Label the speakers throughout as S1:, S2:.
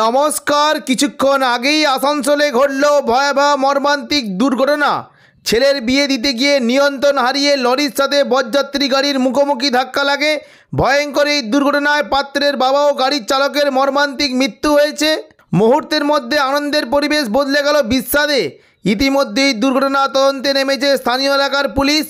S1: নমস্কার কিছুক্ষণ আগেই আসানসোলে ঘটল ভয়াবহ মর্মান্তিক দুর্ঘটনা ছেলের বিয়ে দিতে গিয়ে নিয়ন্ত্রণ হারিয়ে লরির সাথে বরযাত্রী গাড়ির মুখোমুখি ধাক্কা লাগে ভয়ঙ্কর এই দুর্ঘটনায় পাত্রের বাবা ও গাড়ির চালকের মর্মান্তিক মৃত্যু হয়েছে মুহূর্তের মধ্যে আনন্দের পরিবেশ বদলে গেল বিস্বাদে ইতিমধ্যেই দুর্ঘটনা তদন্তে নেমেছে স্থানীয় এলাকার পুলিশ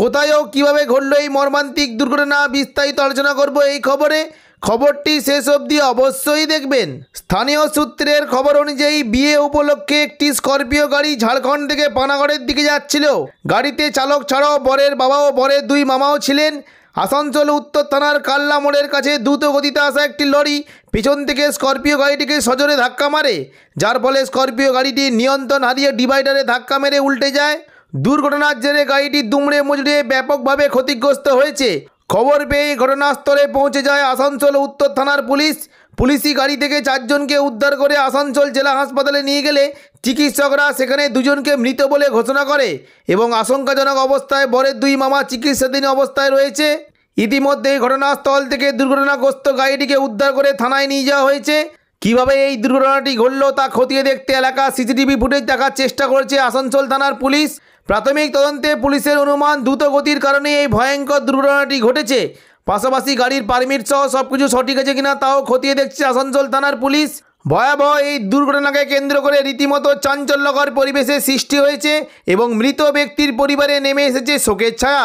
S1: কোথায় কীভাবে ঘটল এই মর্মান্তিক দুর্ঘটনা বিস্তারিত আলোচনা করব এই খবরে খবরটি শেষ অবধি অবশ্যই দেখবেন স্থানীয় সূত্রের খবর অনুযায়ী বিয়ে উপলক্ষে একটি স্করপিও গাড়ি ঝাড়খণ্ড থেকে পানাগড়ের দিকে যাচ্ছিল গাড়িতে চালক ছাড়াও বরের বাবা ও বরের দুই মামাও ছিলেন আসানসোল উত্তর থানার কাল্লা মোড়ের কাছে দ্রুত গতিতে আসা একটি লরি পিছন থেকে স্করপিও গাড়িটিকে সজোরে ধাক্কা মারে যার ফলে স্করপিও গাড়িটি নিয়ন্ত্রণ হারিয়ে ডিভাইডারে ধাক্কা মেরে উল্টে যায় দুর্ঘটনার জেরে গাড়িটি দুমড়ে মুচড়ে ব্যাপকভাবে ক্ষতিগ্রস্ত হয়েছে খবর পেয়ে ঘটনাস্থলে পৌঁছে যায় আসানসোল উত্তর থানার পুলিশ পুলিশি গাড়ি থেকে চারজনকে উদ্ধার করে আসানসোল জেলা হাসপাতালে নিয়ে গেলে চিকিৎসকরা সেখানে দুজনকে মৃত বলে ঘোষণা করে এবং আশঙ্কাজনক অবস্থায় বরের দুই মামা চিকিৎসাধীন অবস্থায় রয়েছে ইতিমধ্যেই ঘটনাস্থল থেকে দুর্ঘটনাগ্রস্ত গাড়িটিকে উদ্ধার করে থানায় নিয়ে যাওয়া হয়েছে কিভাবে এই দুর্ঘটনাটি ঘটল তা খতিয়ে দেখতে এলাকা সিসিটিভি ফুটেজ দেখার চেষ্টা করছে আসানসোল থানার পুলিশ প্রাথমিক তদন্তে পুলিশের অনুমান দ্রুত গতির কারণে এই ভয়ঙ্কর দুর্ঘটনাটি ঘটেছে পাশাপাশি গাড়ির পারমিট সহ সব কিছু সঠিক আছে কিনা তাও খতিয়ে দেখছে আসানসোল থানার পুলিশ ভয়াবহ এই দুর্ঘটনাকে কেন্দ্র করে রীতিমতো চাঞ্চল্যকর পরিবেশের সৃষ্টি হয়েছে এবং মৃত ব্যক্তির পরিবারে নেমে এসেছে শোকের ছায়া